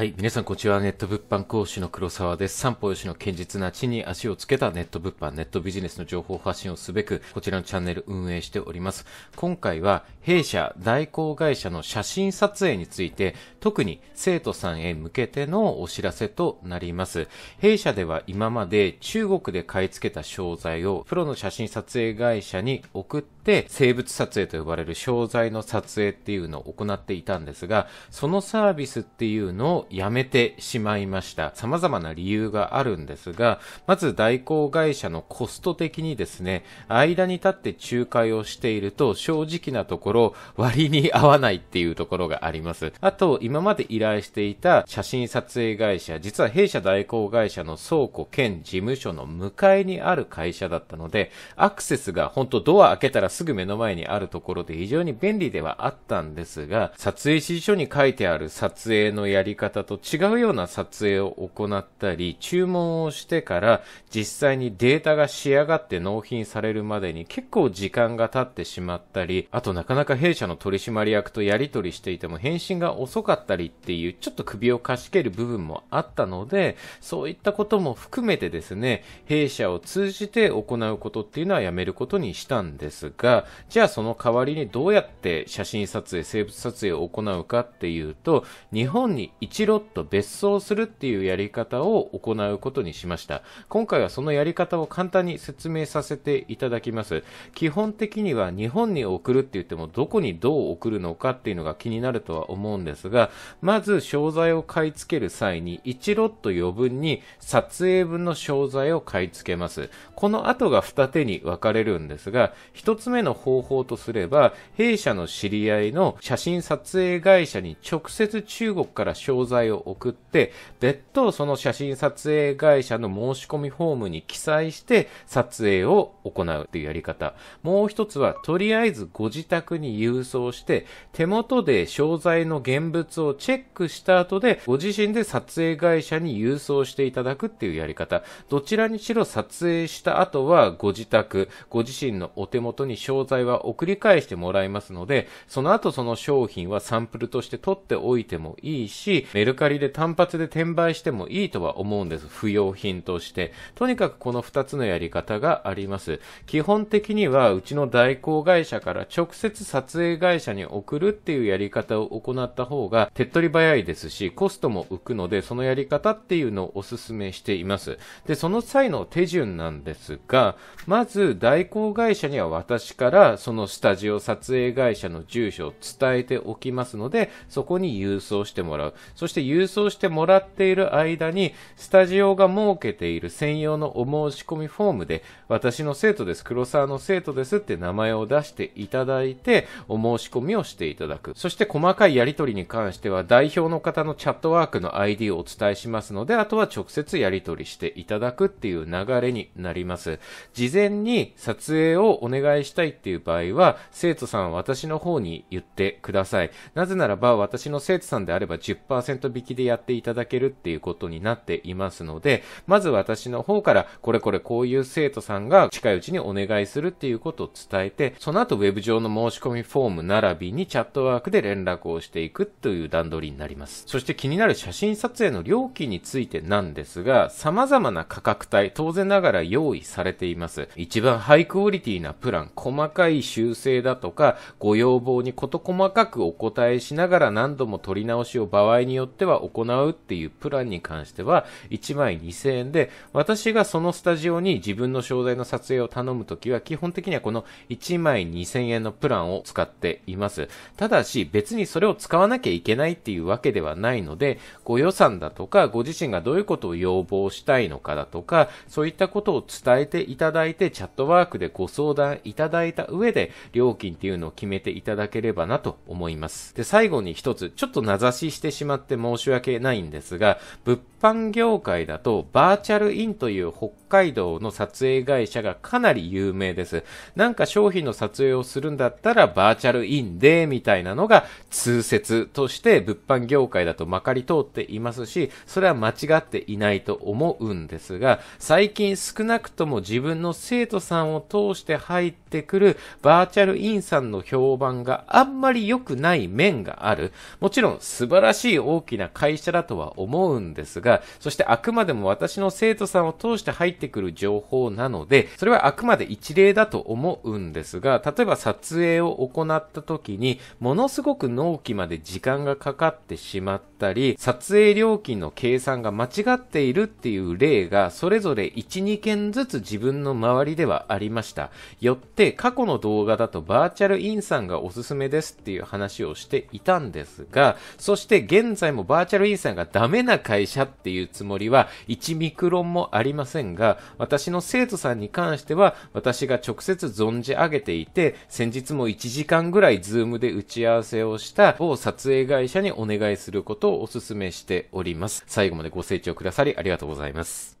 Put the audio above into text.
はい。皆さん、こちらは。ネット物販講師の黒沢です。三方吉の堅実な地に足をつけたネット物販、ネットビジネスの情報発信をすべく、こちらのチャンネル運営しております。今回は、弊社代行会社の写真撮影について、特に生徒さんへ向けてのお知らせとなります。弊社では今まで中国で買い付けた商材を、プロの写真撮影会社に送って、生物撮影と呼ばれる商材の撮影っていうのを行っていたんですが、そのサービスっていうのを辞めてしまいました。様々な理由があるんですが、まず代行会社のコスト的にですね、間に立って仲介をしていると正直なところ割に合わないっていうところがあります。あと、今まで依頼していた写真撮影会社、実は弊社代行会社の倉庫兼事務所の向かいにある会社だったので、アクセスが本当ドア開けたらすぐ目の前にあるところで非常に便利ではあったんですが、撮影指示書に書いてある撮影のやり方方と違うような撮影を行ったり、注文をしてから実際にデータが仕上がって納品されるまでに結構時間が経ってしまったり、あとなかなか弊社の取締役とやり取りしていても返信が遅かったりっていうちょっと首をかしげる部分もあったので、そういったことも含めてですね、弊社を通じて行うことっていうのはやめることにしたんですが、じゃあその代わりにどうやって写真撮影、生物撮影を行うかっていうと、日本に一1ロット別荘するっていうやり方を行うことにしました。今回はそのやり方を簡単に説明させていただきます。基本的には日本に送るって言ってもどこにどう送るのかっていうのが気になるとは思うんですが、まず商材を買い付ける際に1ロット余分に撮影分の商材を買い付けます。この後が二手に分かれるんですが、一つ目の方法とすれば、弊社の知り合いの写真撮影会社に直接中国から商材材を送って、別途その写真撮影会社の申し込みフォームに記載して撮影を行うっていうやり方。もう一つは、とりあえずご自宅に郵送して、手元で商材の現物をチェックした後で、ご自身で撮影会社に郵送していただくっていうやり方。どちらにしろ撮影した後は、ご自宅、ご自身のお手元に商材は送り返してもらいますので、その後その商品はサンプルとして取っておいてもいいし、メルカリで単発で転売してもいいとは思うんです。不要品として。とにかくこの2つのやり方があります。基本的には、うちの代行会社から直接撮影会社に送るっていうやり方を行った方が手っ取り早いですし、コストも浮くので、そのやり方っていうのをお勧めしています。で、その際の手順なんですが、まず代行会社には私からそのスタジオ撮影会社の住所を伝えておきますので、そこに郵送してもらう。そして郵送してもらっている間に、スタジオが設けている専用のお申し込みフォームで、私の生徒です、黒沢の生徒ですって名前を出していただいて、お申し込みをしていただく。そして細かいやり取りに関しては、代表の方のチャットワークの ID をお伝えしますので、あとは直接やり取りしていただくっていう流れになります。事前に撮影をお願いしたいっていう場合は、生徒さんは私の方に言ってください。なぜならば、私の生徒さんであれば10% 10%引きでやっていただけるっていうことになっていますので、まず私の方から、これこれこういう生徒さんが近いうちにお願いするっていうことを伝えて、その後ウェブ上の申し込みフォーム並びにチャットワークで連絡をしていくという段取りになります。そして気になる写真撮影の料金についてなんですが、様々な価格帯、当然ながら用意されています。一番ハイクオリティなプラン、細かい修正だとか、ご要望に事細かくお答えしながら何度も取り直しを場合によってっては行うっていうプランに関しては、1枚2000円で、私がそのスタジオに自分の商材の撮影を頼むときは、基本的にはこの1枚2000円のプランを使っています。ただし、別にそれを使わなきゃいけないっていうわけではないので、ご予算だとか、ご自身がどういうことを要望したいのかだとか、そういったことを伝えていただいて、チャットワークでご相談いただいた上で、料金っていうのを決めていただければなと思います。で、最後に一つ、ちょっと名指ししてしまって申し訳ないんですが、物販業界だとバーチャルインという北海道の撮影会社がかなり有名です。なんか商品の撮影をするんだったらバーチャルインで、みたいなのが通説として物販業界だとまかり通っていますし、それは間違っていないと思うんですが、最近少なくとも自分の生徒さんを通して入ってくるバーチャルインさんの評判があんまり良くない面がある。もちろん素晴らしい大きな会社だとは思うんですが、そしてあくまでも私の生徒さんを通して入ってくる情報なので、それはあくまで一例だと思うんですが、例えば撮影を行った時に、ものすごく納期まで時間がかかってしまったり、撮影料金の計算が間違っているっていう例が、それぞれ1、2件ずつ自分の周りではありました。よって、過去の動画だとバーチャルインさんがおすすめですっていう話をしていたんですが、そして現在際もバーチャルインさんがダメな会社っていうつもりは1ミクロンもありませんが、私の生徒さんに関しては私が直接存じ上げていて、先日も1時間ぐらいズームで打ち合わせをした某撮影会社にお願いすることをお勧めしております。最後までご清聴くださりありがとうございます。